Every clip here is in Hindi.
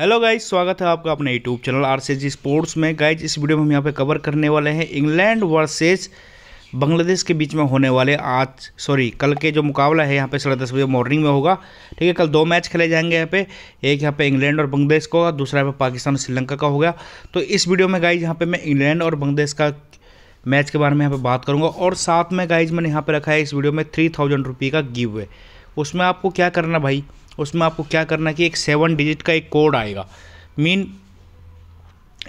हेलो गाइज स्वागत है आपका अपने YouTube channel R C sports में गाइज इस वीडियो में हम यहाँ पे कवर करने वाले हैं इंग्लैंड वर्सेस बांग्लादेश के बीच में होने वाले आज सॉरी कल के जो मुकाबला है यहाँ पे साढ़े दस बजे मॉर्निंग में होगा ठीक है कल दो मैच खेले जाएंगे यहाँ पे एक यहाँ पे इंग्लैंड और बांग्लादेश का होगा दूसरा यहाँ पे पाकिस्तान और श्रीलंका का होगा तो इस वीडियो में गाइज यहाँ पे मैं इंग्लैंड और बांग्लादेश का मैच के बारे में यहाँ पर बात करूँगा और साथ में गाइज मैंने यहाँ पर रखा है इस वीडियो में थ्री थाउजेंड का गिव उसमें आपको क्या करना भाई उसमें आपको क्या करना कि एक सेवन डिजिट का एक कोड आएगा मीन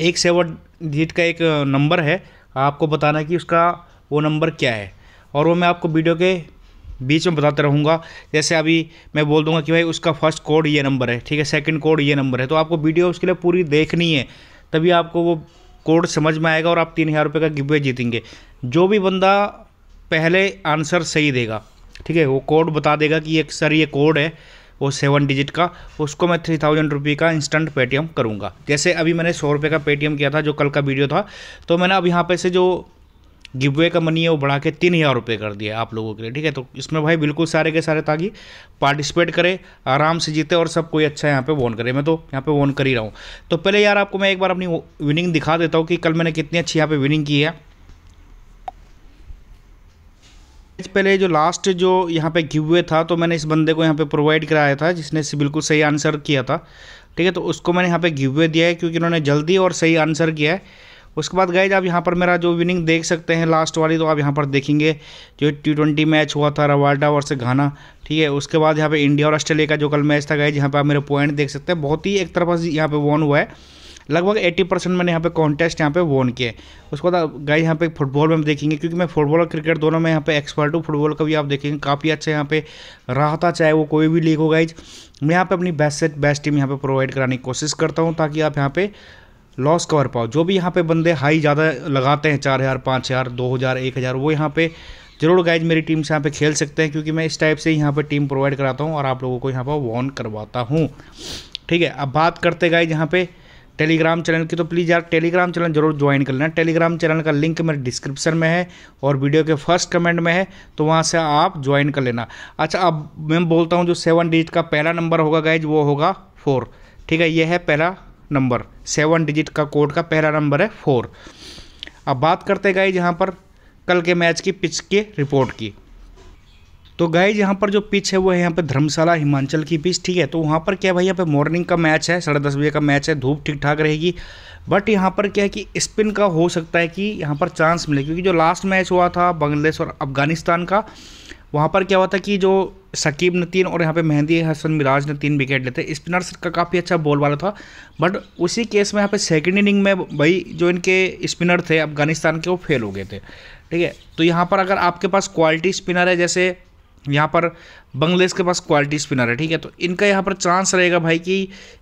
एक सेवन डिजिट का एक नंबर है आपको बताना कि उसका वो नंबर क्या है और वो मैं आपको वीडियो के बीच में बताते रहूँगा जैसे अभी मैं बोल दूँगा कि भाई उसका फर्स्ट कोड ये नंबर है ठीक है सेकंड कोड ये नंबर है तो आपको वीडियो उसके लिए पूरी देखनी है तभी आपको वो कोड समझ में आएगा और आप तीन हज़ार रुपये का गिवे जीतेंगे जो भी बंदा पहले आंसर सही देगा ठीक है वो कोड बता देगा कि ये सर ये कोड है वो सेवन डिजिट का उसको मैं थ्री थाउजेंड रुपये का इंस्टेंट पेटीएम करूँगा जैसे अभी मैंने सौ रुपये का पेटीएम किया था जो कल का वीडियो था तो मैंने अब यहाँ पे से जो गिवे का मनी है वो बढ़ा के तीन हज़ार रुपये कर दिया आप लोगों के लिए ठीक है तो इसमें भाई बिल्कुल सारे के सारे ताकि पार्टिसिपेट करें आराम से जीते और सब कोई अच्छा यहाँ पे वोन करे मैं तो यहाँ पे वोन कर ही रहा हूँ तो पहले यार आपको मैं एक बार अपनी विनिंग दिखा देता हूँ कि कल मैंने कितनी अच्छी यहाँ पे विनिंग की है पहले जो लास्ट जो यहाँ पे गिव हुए था तो मैंने इस बंदे को यहाँ पे प्रोवाइड कराया था जिसने बिल्कुल सही आंसर किया था ठीक है तो उसको मैंने यहाँ पे गिव हुए दिया है क्योंकि उन्होंने जल्दी और सही आंसर किया है उसके बाद गए आप यहाँ पर मेरा जो विनिंग देख सकते हैं लास्ट वाली तो आप यहाँ पर देखेंगे जो टी ट्वेंटी मैच हुआ था रवाडा वर्स घाना ठीक है उसके बाद यहाँ पर इंडिया और ऑस्ट्रेलिया का जो कल मैच था गए जहाँ पर आप मेरे पॉइंट देख सकते हैं बहुत ही एक से यहाँ पर वॉन हुआ है लगभग एट्टी परसेंट मैंने यहाँ पे कॉन्टेस्ट यहाँ पे वोन किए उसके बाद गए यहाँ पे फुटबॉल में हम देखेंगे क्योंकि मैं फुटबॉल और क्रिकेट दोनों में यहाँ पे एक्सपर्ट हूँ फुटबॉल का भी आप देखेंगे काफ़ी अच्छा यहाँ पे रहा था चाहे वो कोई भी लीग हो गाइज मैं यहाँ पर अपनी बेस्ट से बेस्ट टीम यहाँ पे प्रोवाइड कराने की कोशिश करता हूँ ताकि आप यहाँ पर लॉस कवर पाओ जो भी यहाँ पे बंदे हाई ज़्यादा लगाते हैं चार हज़ार पाँच हज़ार दो हज़ार एक हज़ार वो यहाँ पे जरूर गाइज मेरी टीम से यहाँ पे खेल सकते हैं क्योंकि मैं इस टाइप से यहाँ पे टीम प्रोवाइड कराता हूँ और आप लोगों को यहाँ पर वॉन करवाता हूँ ठीक है अब बात करते गाइज यहाँ पर टेलीग्राम चैनल की तो प्लीज़ यार टेलीग्राम चैनल जरूर ज्वाइन कर लेना टेलीग्राम चैनल का लिंक मेरे डिस्क्रिप्शन में है और वीडियो के फर्स्ट कमेंट में है तो वहाँ से आप ज्वाइन कर लेना अच्छा अब मैं बोलता हूँ जो सेवन डिजिट का पहला नंबर होगा गाइज वो होगा फोर ठीक है ये है पहला नंबर सेवन डिजिट का कोड का पहला नंबर है फोर अब बात करते गाइज यहाँ पर कल के मैच की पिच के रिपोर्ट की तो गाइज यहाँ पर जो पिच है वो है यहाँ पर धर्मशाला हिमाचल की पिच ठीक है तो वहाँ पर क्या भाई यहाँ पे मॉर्निंग का मैच है साढ़े दस बजे का मैच है धूप ठीक ठाक रहेगी बट यहाँ पर क्या है कि स्पिन का हो सकता है कि यहाँ पर चांस मिले क्योंकि जो लास्ट मैच हुआ था बांग्लादेश और अफगानिस्तान का वहाँ पर क्या हुआ था कि जो सकीब ने तीन और यहाँ पे मेहंदी हसन मिराज ने तीन विकेट लेते स्पिनर्स का काफ़ी अच्छा बॉल वाला था बट उसी केस में यहाँ पे सेकंड इनिंग में भाई जो इनके स्पिनर थे अफगानिस्तान के वो फेल हो गए थे ठीक है तो यहाँ पर अगर आपके पास क्वालिटी स्पिनर है जैसे यहाँ पर बांग्लादेश के पास क्वालिटी स्पिनर है ठीक है तो इनका यहाँ पर चांस रहेगा भाई कि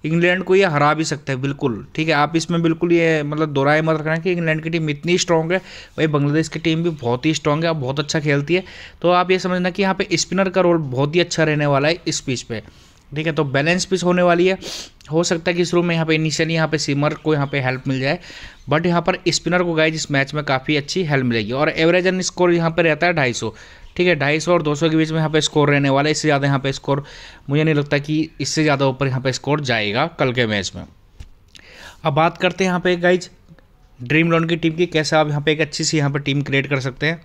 इंग्लैंड को ये हरा भी सकता है बिल्कुल ठीक है आप इसमें बिल्कुल ये मतलब दोहराए मत रखना कि इंग्लैंड की टीम इतनी स्ट्रॉन्ग है भाई बांग्लादेश की टीम भी बहुत ही स्ट्रांग है और बहुत अच्छा खेलती है तो आप ये समझना कि यहाँ पर स्पिनर का रोल बहुत ही अच्छा रहने वाला है इस पिच पर ठीक है तो बैलेंस पिच होने वाली है हो सकता है कि शुरू में यहाँ पे इनिशियली यहाँ पे सिमर को यहाँ पे हेल्प मिल जाए बट यहाँ पर स्पिनर को गाइज इस मैच में काफ़ी अच्छी हेल्प मिलेगी और एवरेज स्कोर यहाँ पे रहता है ढाई सौ ठीक है ढाई सौ और दो सौ के बीच में यहाँ पे स्कोर रहने वाला है इससे ज़्यादा यहाँ पे स्कोर मुझे नहीं लगता कि इससे ज़्यादा ऊपर यहाँ पे स्कोर जाएगा कल के मैच में अब बात करते हैं यहाँ पे गाइज ड्रीम लोन की टीम की कैसे आप यहाँ पे एक अच्छी सी यहाँ पे टीम क्रिएट कर सकते हैं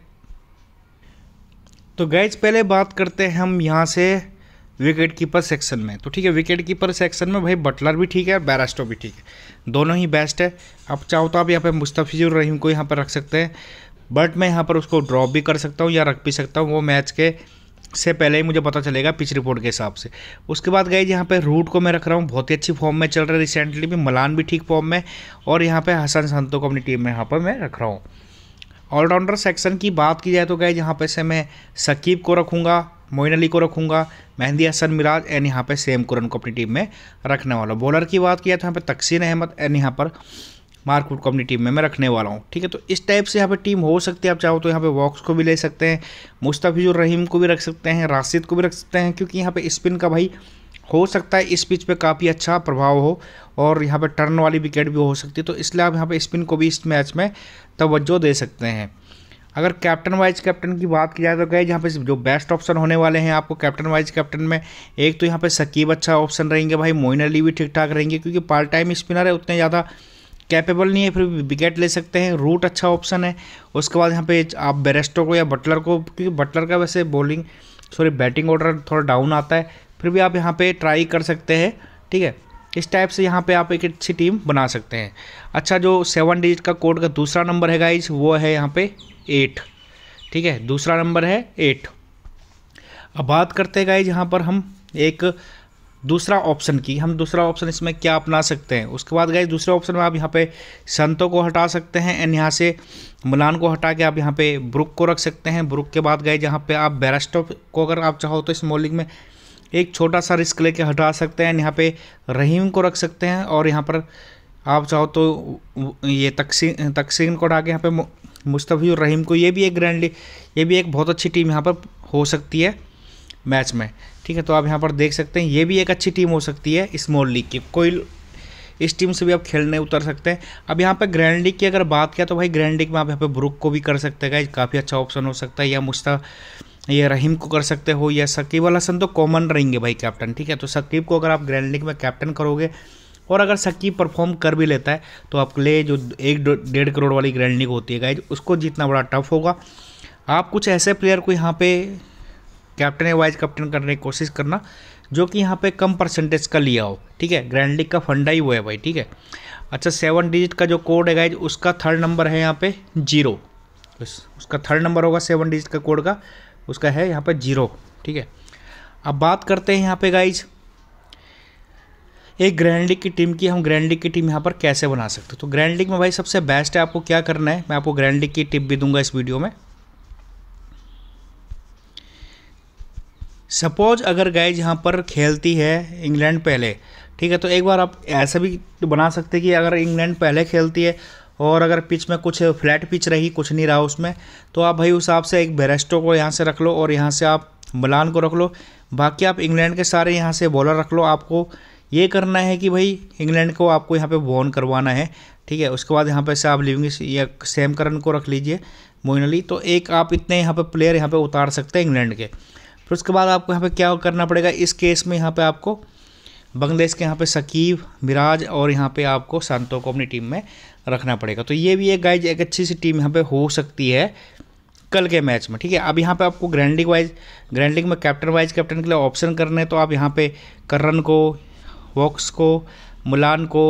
तो गैज पहले बात करते हैं हम यहाँ से विकेट कीपर सेक्शन में तो ठीक है विकेट कीपर सेक्शन में भाई बटलर भी ठीक है और बैरास्टो भी ठीक है दोनों ही बेस्ट है आप चाहो तो आप यहाँ पे मुस्तफ़िजुर रहीम को यहाँ पर रख सकते हैं बट मैं यहाँ पर उसको ड्रॉप भी कर सकता हूँ या रख भी सकता हूँ वो मैच के से पहले ही मुझे पता चलेगा पिच रिपोर्ट के हिसाब से उसके बाद गई यहाँ पे रूट को मैं रख रहा हूँ बहुत ही अच्छी फॉर्म में चल रहा है रिसेंटली भी मलान भी ठीक फॉर्म में और यहाँ पे हसन संतो को अपनी टीम में यहाँ पर मैं रख रहा हूँ ऑलराउंडर सेक्शन की बात की जाए तो गए यहाँ पे से मैं सकीब को रखूँगा मोइन अली को रखूँगा मेहंदी हसन मिराज एंड यहाँ पर सेम कुरन को अपनी टीम में रखने वाला बॉलर की बात किया तो यहाँ पर तकसीन अहमद एंड यहाँ पर मार्कवुड कम्युनिटी टीम में मैं रखने वाला हूँ ठीक है तो इस टाइप से यहाँ पे टीम हो सकती है आप चाहो तो यहाँ पे वॉक्स को भी ले सकते हैं मुस्तफिजुर रहीम को भी रख सकते हैं राशिद को भी रख सकते हैं क्योंकि यहाँ पे स्पिन का भाई हो सकता है इस पिच पे काफ़ी अच्छा प्रभाव हो और यहाँ पे टर्न वाली विकेट भी हो सकती है तो इसलिए आप यहाँ पर स्पिन को भी इस मैच में तवज्जो दे सकते हैं अगर कैप्टन वाइज कैप्टन की बात की जाए तो गए यहाँ पे जो बेस्ट ऑप्शन होने वाले हैं आपको कैप्टन वाइज कैप्टन में एक तो यहाँ पे सकीब अच्छा ऑप्शन रहेंगे भाई मोइन अली भी ठीक ठाक रहेंगे क्योंकि पार्ट टाइम स्पिनर है उतने ज़्यादा कैपेबल नहीं है फिर भी विकेट ले सकते हैं रूट अच्छा ऑप्शन है उसके बाद यहाँ पे आप बेरेस्टो को या बटलर को क्योंकि बटलर का वैसे बॉलिंग सॉरी बैटिंग ऑर्डर थोड़ा डाउन आता है फिर भी आप यहाँ पे ट्राई कर सकते हैं ठीक है इस टाइप से यहाँ पे आप एक अच्छी टीम बना सकते हैं अच्छा जो सेवन डिजिट का कोड का दूसरा नंबर है गाइज वो है यहाँ पर एट ठीक है दूसरा नंबर है एट अब बात करते हैं गाइज यहाँ पर हम एक दूसरा ऑप्शन की हम दूसरा ऑप्शन इसमें क्या अपना सकते हैं उसके बाद गए दूसरे ऑप्शन में आप यहाँ पे संतों को हटा सकते हैं एंड यहाँ से मलान को हटा के आप यहाँ पे ब्रुक को रख सकते हैं ब्रुक के बाद गए जहाँ पे आप बैरस्टो को अगर आप चाहो तो इस मोलिंग में एक छोटा सा रिस्क लेके हटा सकते हैं यहाँ पे रहीम को रख सकते हैं और यहाँ पर आप चाहो तो ये तकसी तकसीम को हटा के यहाँ पे मुस्तफ़ी रहीम को ये भी एक ग्रैंडली ये भी एक बहुत अच्छी टीम यहाँ पर हो सकती है मैच में ठीक है तो आप यहाँ पर देख सकते हैं ये भी एक अच्छी टीम हो सकती है स्मॉल लीग की कोई इस टीम से भी आप खेलने उतर सकते हैं अब यहाँ पर ग्रैंड लीग की अगर बात किया तो भाई ग्रैंड लीग में आप यहाँ पे ब्रुक को भी कर सकते हैं काफ़ी अच्छा ऑप्शन हो सकता है या मुश्ता ये रहीम को कर सकते हो या सकीब वाला हसन तो कॉमन रहेंगे भाई कैप्टन ठीक है तो सकीब को अगर आप ग्रैंड लीग में कैप्टन करोगे और अगर सकीब परफॉर्म कर भी लेता है तो आपके लिए जो एक डेढ़ करोड़ वाली ग्रैंड लीग होती है गाइज उसको जीतना बड़ा टफ होगा आप कुछ ऐसे प्लेयर को यहाँ पे कैप्टन या वाइस कैप्टन करने की कोशिश करना जो कि यहाँ पे कम परसेंटेज का लिया हो ठीक है ग्रैंड लीग का फंडा ही वो है भाई ठीक है अच्छा सेवन डिजिट का जो कोड है गाइज उसका थर्ड नंबर है यहाँ पे जीरो उसका थर्ड नंबर होगा सेवन डिजिट का कोड का उसका है यहाँ पे जीरो ठीक है अब बात करते हैं यहाँ पे गाइज एक ग्रैंड लीग की टीम की हम ग्रैंड लीग की टीम यहाँ पर कैसे बना सकते हो तो ग्रैंड लीग में भाई सबसे बेस्ट है आपको क्या करना है मैं आपको ग्रैंड लीग की टिप भी दूंगा इस वीडियो में सपोज अगर गाय यहाँ पर खेलती है इंग्लैंड पहले ठीक है तो एक बार आप ऐसा भी तो बना सकते कि अगर इंग्लैंड पहले खेलती है और अगर पिच में कुछ फ्लैट पिच रही कुछ नहीं रहा उसमें तो आप भाई उस हिसाब से एक बेरेस्टो को यहाँ से रख लो और यहाँ से आप मलान को रख लो बाकी आप इंग्लैंड के सारे यहाँ से बॉलर रख लो आपको ये करना है कि भाई इंग्लैंड को आपको यहाँ पे बॉन करवाना है ठीक है उसके बाद यहाँ पे से आप लिविंग या सेम करन को रख लीजिए मोइन अली तो एक आप इतने यहाँ पे प्लेयर यहाँ पे उतार सकते हैं इंग्लैंड के फिर उसके बाद आपको यहाँ पे क्या करना पड़ेगा इस केस में यहाँ पे आपको बांग्लादेश के यहाँ पे सकीब मिराज और यहाँ पे आपको संतों को अपनी टीम में रखना पड़ेगा तो ये भी एक गाइज एक अच्छी सी टीम यहाँ पे हो सकती है कल के मैच में ठीक है अब यहाँ पे आपको ग्रैंडिंग वाइज ग्रैंडिंग में कैप्टन वाइज कैप्टन के लिए ऑप्शन करने हैं तो आप यहाँ पर करन को वॉक्स को मुलान को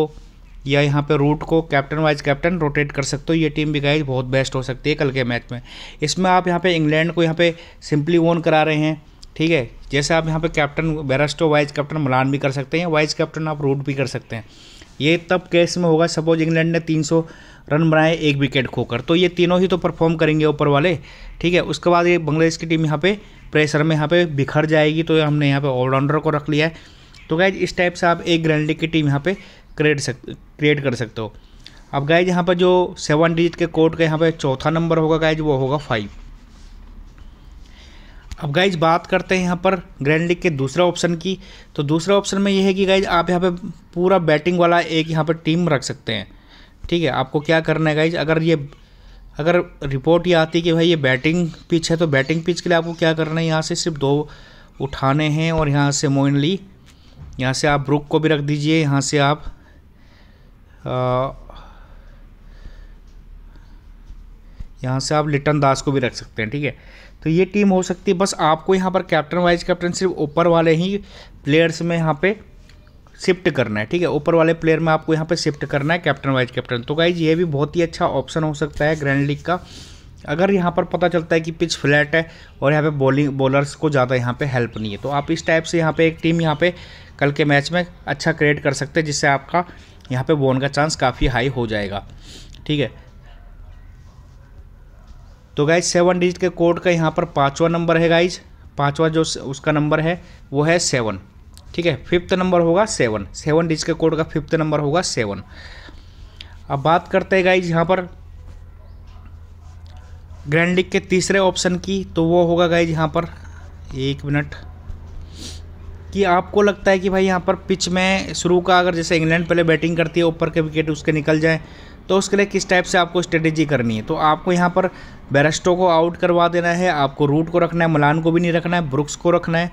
या यहाँ पे रूट को कैप्टन वाइज कैप्टन रोटेट कर सकते हो ये टीम भी गाइज बहुत बेस्ट हो सकती है कल के मैच में इसमें आप यहाँ पे इंग्लैंड को यहाँ पे सिंपली ओन करा रहे हैं ठीक है जैसे आप यहाँ पे captain Bairstow wise captain Malan भी कर सकते हैं वाइस कैप्टन आप रूट भी कर सकते हैं ये तब केस में होगा सपोज इंग्लैंड ने तीन रन बनाए एक विकेट खोकर तो ये तीनों ही तो परफॉर्म करेंगे ऊपर वाले ठीक है उसके बाद ये बांग्लादेश की टीम यहाँ पर प्रेशर में यहाँ पर बिखर जाएगी तो हमने यहाँ पर ऑलराउंडर को रख लिया है तो गैज इस टाइप से आप एक ग्रैंड लीग की टीम यहाँ पे क्रिएट सक क्रिएट कर सकते हो अब गाइज यहाँ पर जो सेवन डिजिट के कोड का यहाँ पर चौथा नंबर होगा गाइज वो होगा फाइव अब गाइज बात करते हैं यहाँ पर ग्रैंड लीग के दूसरा ऑप्शन की तो दूसरा ऑप्शन में यह है कि गाइज आप यहाँ पे पूरा बैटिंग वाला एक यहाँ पर टीम रख सकते हैं ठीक है आपको क्या करना है गाइज अगर ये अगर रिपोर्ट ये आती है कि भाई ये बैटिंग पिच है तो बैटिंग पिच के लिए आपको क्या करना है यहाँ से सिर्फ दो उठाने हैं और यहाँ से मोइनली यहाँ से आप ब्रुक को भी रख दीजिए यहाँ से आप यहाँ से आप लिटन दास को भी रख सकते हैं ठीक है तो ये टीम हो सकती है बस आपको यहाँ पर कैप्टन वाइज कैप्टन सिर्फ ऊपर वाले ही प्लेयर्स में यहाँ पे शिफ्ट करना है ठीक है ऊपर वाले प्लेयर में आपको यहाँ पे शिफ्ट करना है कैप्टन वाइज कैप्टन तो गाइज ये भी बहुत ही अच्छा ऑप्शन हो सकता है ग्रैंड लीग का अगर यहाँ पर पता चलता है कि पिच फ्लैट है और यहाँ पे बॉलिंग बॉलर्स को ज़्यादा यहाँ पे हेल्प नहीं है तो आप इस टाइप से यहाँ पे एक टीम यहाँ पे कल के मैच में अच्छा क्रिएट कर सकते हैं जिससे आपका यहाँ पे बोन का चांस काफ़ी हाई हो जाएगा ठीक है तो गाइज सेवन डिजिट के कोड का यहाँ पर पाँचवा नंबर है गाइज पाँचवा जो उसका नंबर है वो है सेवन ठीक है फिफ्थ नंबर होगा सेवन सेवन डिजिट के कोड का फिफ्थ नंबर होगा सेवन अब बात करते हैं गाइज यहाँ पर ग्रैंड लीग के तीसरे ऑप्शन की तो वो होगा गाइज यहाँ पर एक मिनट कि आपको लगता है कि भाई यहाँ पर पिच में शुरू का अगर जैसे इंग्लैंड पहले बैटिंग करती है ऊपर के विकेट उसके निकल जाएँ तो उसके लिए किस टाइप से आपको स्ट्रेटेजी करनी है तो आपको यहाँ पर बैरस्टो को आउट करवा देना है आपको रूट को रखना है मलान को भी नहीं रखना है ब्रुक्स को रखना है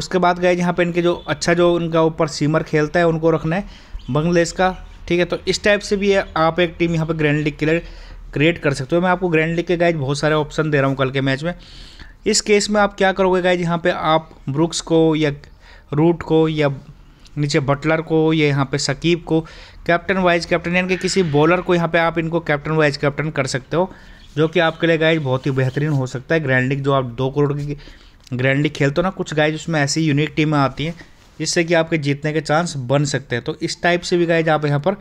उसके बाद गए यहाँ पर इनके जो अच्छा जो उनका ऊपर सीमर खेलता है उनको रखना है बांग्लादेश का ठीक है तो इस टाइप से भी आप एक टीम यहाँ पर ग्रैंड लीग के लिए क्रिएट कर सकते हो मैं आपको ग्रैंड लीग के गाइज बहुत सारे ऑप्शन दे रहा हूँ कल के मैच में इस केस में आप क्या करोगे गाइज यहाँ पे आप ब्रुक्स को या रूट को या नीचे बटलर को या यहाँ पे सकीब को कैप्टन वाइज कैप्टन यानी कि किसी बॉलर को यहाँ पे आप इनको कैप्टन वाइज कैप्टन कर सकते हो जो कि आपके लिए गाइज बहुत ही बेहतरीन हो सकता है ग्रैंड लीग जो आप दो करोड़ की ग्रैंड लीग खेलते हो ना कुछ गाइज उसमें ऐसी यूनिक टीमें आती हैं जिससे कि आपके जीतने के चांस बन सकते हैं तो इस टाइप से भी गाइज आप यहाँ पर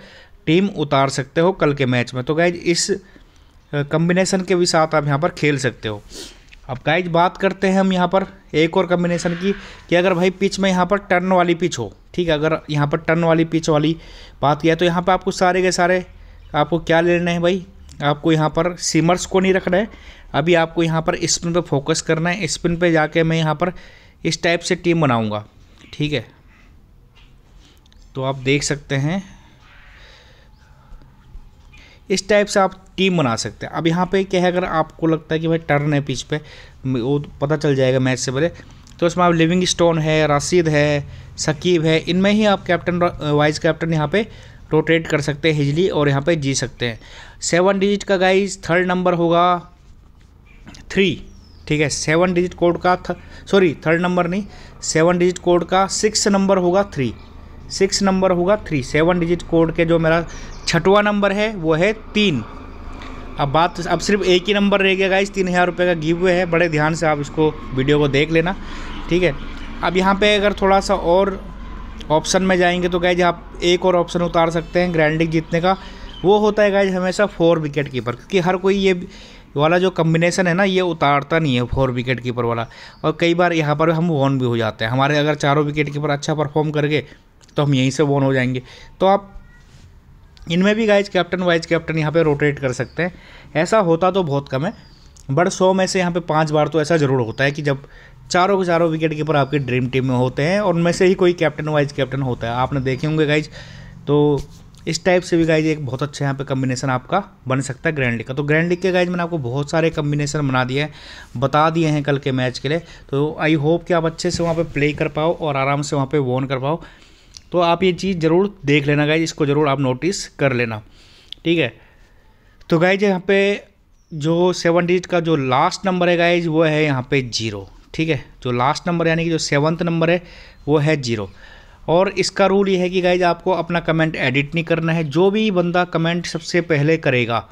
टीम उतार सकते हो कल के मैच में तो गाइज इस कम्बिनेशन के भी साथ आप यहाँ पर खेल सकते हो अब गाइज बात करते हैं हम यहाँ पर एक और कम्बिनेशन की कि अगर भाई पिच में यहाँ पर टर्न वाली पिच हो ठीक है अगर यहाँ पर टर्न वाली पिच वाली बात किया तो यहाँ पर आपको सारे के सारे आपको क्या लेना है भाई आपको यहाँ पर सीमर्स को नहीं रखना है अभी आपको यहाँ पर स्पिन पे फोकस करना है स्पिन पे जाके मैं यहाँ पर इस टाइप से टीम बनाऊँगा ठीक है तो आप देख सकते हैं इस टाइप से आप टीम बना सकते हैं अब यहाँ पे क्या है अगर आपको लगता है कि भाई टर्न है पिच पे वो पता चल जाएगा मैच से पहले तो इसमें आप लिविंग स्टोन है राशिद है सकीब है इनमें ही आप कैप्टन वाइस कैप्टन यहाँ पे रोटेट कर सकते हैं हिजली और यहाँ पे जी सकते हैं सेवन डिजिट का गाइज थर्ड नंबर होगा थ्री ठीक है सेवन डिजिट कोड का सॉरी थर्ड नंबर नहीं सेवन डिजिट कोड का सिक्स नंबर होगा थ्री सिक्स नंबर होगा थ्री सेवन डिजिट कोड के जो मेरा छठवा नंबर है वो है तीन अब बात अब सिर्फ एक ही नंबर रह गया गाइस तीन हज़ार रुपये का गिव है बड़े ध्यान से आप इसको वीडियो को देख लेना ठीक है अब यहाँ पे अगर थोड़ा सा और ऑप्शन में जाएंगे तो गाइज आप एक और ऑप्शन उतार सकते हैं ग्रैंडिंग जीतने का वो होता है गाइज हमेशा फोर विकेट कीपर क्योंकि हर कोई ये वाला जो कम्बिनेसन है ना ये उतारता नहीं है फोर विकेट कीपर वाला और कई बार यहाँ पर हम वॉन भी हो जाते हैं हमारे अगर चारों विकेट कीपर अच्छा परफॉर्म करके तो हम यहीं से वॉन हो जाएंगे तो आप इनमें भी गाइज कैप्टन वाइज कैप्टन यहाँ पे रोटेट कर सकते हैं ऐसा होता तो बहुत कम है बट सौ में से यहाँ पे पांच बार तो ऐसा ज़रूर होता है कि जब चारों के चारों विकेट कीपर आपकी ड्रीम टीम में होते हैं और उनमें से ही कोई कैप्टन वाइज कैप्टन होता है आपने देखे होंगे गाइज तो इस टाइप से भी गाइज एक बहुत अच्छा यहाँ पे कम्बिनेशन आपका बन सकता है ग्रैंड लीग का तो ग्रैंड लीग के गाइज मैंने आपको बहुत सारे कम्बिनेशन बना दिए हैं बता दिए हैं कल के मैच के लिए तो आई होप कि आप अच्छे से वहाँ पे प्ले कर पाओ और आराम से वहाँ पे वॉन कर पाओ तो आप ये चीज़ ज़रूर देख लेना गाइज इसको ज़रूर आप नोटिस कर लेना ठीक है तो गाइज यहाँ पे जो सेवन डिजिट का जो लास्ट नंबर है गाइज वो है यहाँ पे जीरो ठीक है जो लास्ट नंबर यानी कि जो सेवन्थ नंबर है वो है जीरो और इसका रूल ये है कि गाइज आपको अपना कमेंट एडिट नहीं करना है जो भी बंदा कमेंट सबसे पहले करेगा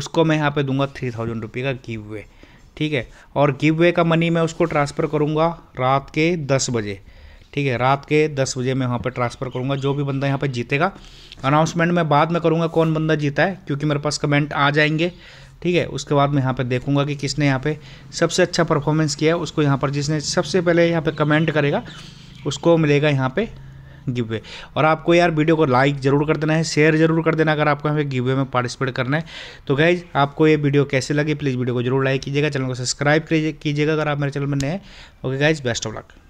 उसको मैं यहाँ पे दूंगा थ्री थाउजेंड रुपये का गिव वे ठीक है और गिव वे का मनी मैं उसको ट्रांसफ़र करूँगा रात के दस बजे ठीक है रात के दस बजे मैं वहाँ पर ट्रांसफ़र करूँगा जो भी बंदा यहाँ पर जीतेगा अनाउंसमेंट मैं बाद में करूँगा कौन बंदा जीता है क्योंकि मेरे पास कमेंट आ जाएंगे ठीक है उसके बाद मैं यहाँ पर देखूंगा कि किसने यहाँ पे सबसे अच्छा परफॉर्मेंस किया है उसको यहाँ पर जिसने सबसे पहले यहाँ पे कमेंट करेगा उसको मिलेगा यहाँ पे गिव वे और आपको यार वीडियो को लाइक ज़रूर कर देना है शेयर जरूर कर देना अगर आपको हमें गिव गिवे में पार्टिसिपेट करना है तो गाइज आपको ये वीडियो कैसे लगे प्लीज़ वीडियो को जरूर लाइक कीजिएगा चैनल को सब्सक्राइब कीजिएगा अगर आप मेरे चैनल में नए हैं okay guys best of luck